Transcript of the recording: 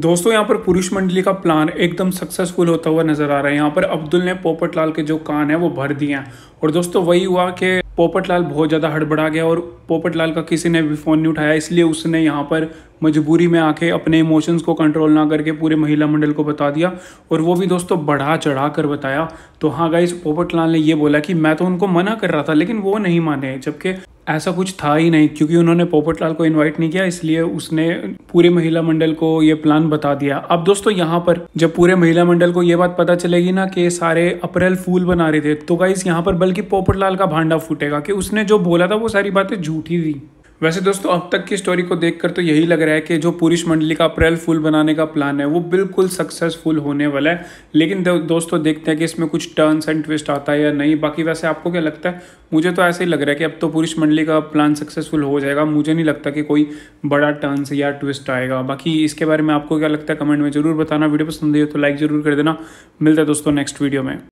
दोस्तों यहाँ पर पुरुष मंडली का प्लान एकदम सक्सेसफुल होता हुआ नजर आ रहा है यहाँ पर अब्दुल ने पोपटलाल के जो कान है वो भर दिए हैं और दोस्तों वही हुआ कि पोपटलाल बहुत ज़्यादा हड़बड़ा गया और पोपटलाल का किसी ने भी फ़ोन नहीं उठाया इसलिए उसने यहाँ पर मजबूरी में आके अपने इमोशंस को कंट्रोल ना करके पूरे महिला मंडल को बता दिया और वो भी दोस्तों बढ़ा चढ़ा कर बताया तो हाँ गाइस पोपटलाल ने ये बोला कि मैं तो उनको मना कर रहा था लेकिन वो नहीं माने जबकि ऐसा कुछ था ही नहीं क्योंकि उन्होंने पोपटलाल को इनवाइट नहीं किया इसलिए उसने पूरे महिला मंडल को ये प्लान बता दिया अब दोस्तों यहाँ पर जब पूरे महिला मंडल को ये बात पता चलेगी ना कि सारे अप्रैल फूल बना रहे थे तो गाइस यहाँ पर बल्कि पोपटलाल का भांडा फूटेगा कि उसने जो बोला था वो सारी बातें झूठी थी वैसे दोस्तों अब तक की स्टोरी को देखकर तो यही लग रहा है कि जो पुरुष मंडली का अप्रैल फुल बनाने का प्लान है वो बिल्कुल सक्सेसफुल होने वाला है लेकिन दो, दोस्तों देखते हैं कि इसमें कुछ टर्न्स एंड ट्विस्ट आता है या नहीं बाकी वैसे आपको क्या लगता है मुझे तो ऐसे ही लग रहा है कि अब तो पुरुष मंडली का प्लान सक्सेसफुल हो जाएगा मुझे नहीं लगता कि कोई बड़ा टर्न्स या ट्विस्ट आएगा बाकी इसके बारे में आपको क्या लगता है कमेंट में जरूर बताना वीडियो पसंद आई तो लाइक जरूर कर देना मिलता है दोस्तों नेक्स्ट वीडियो में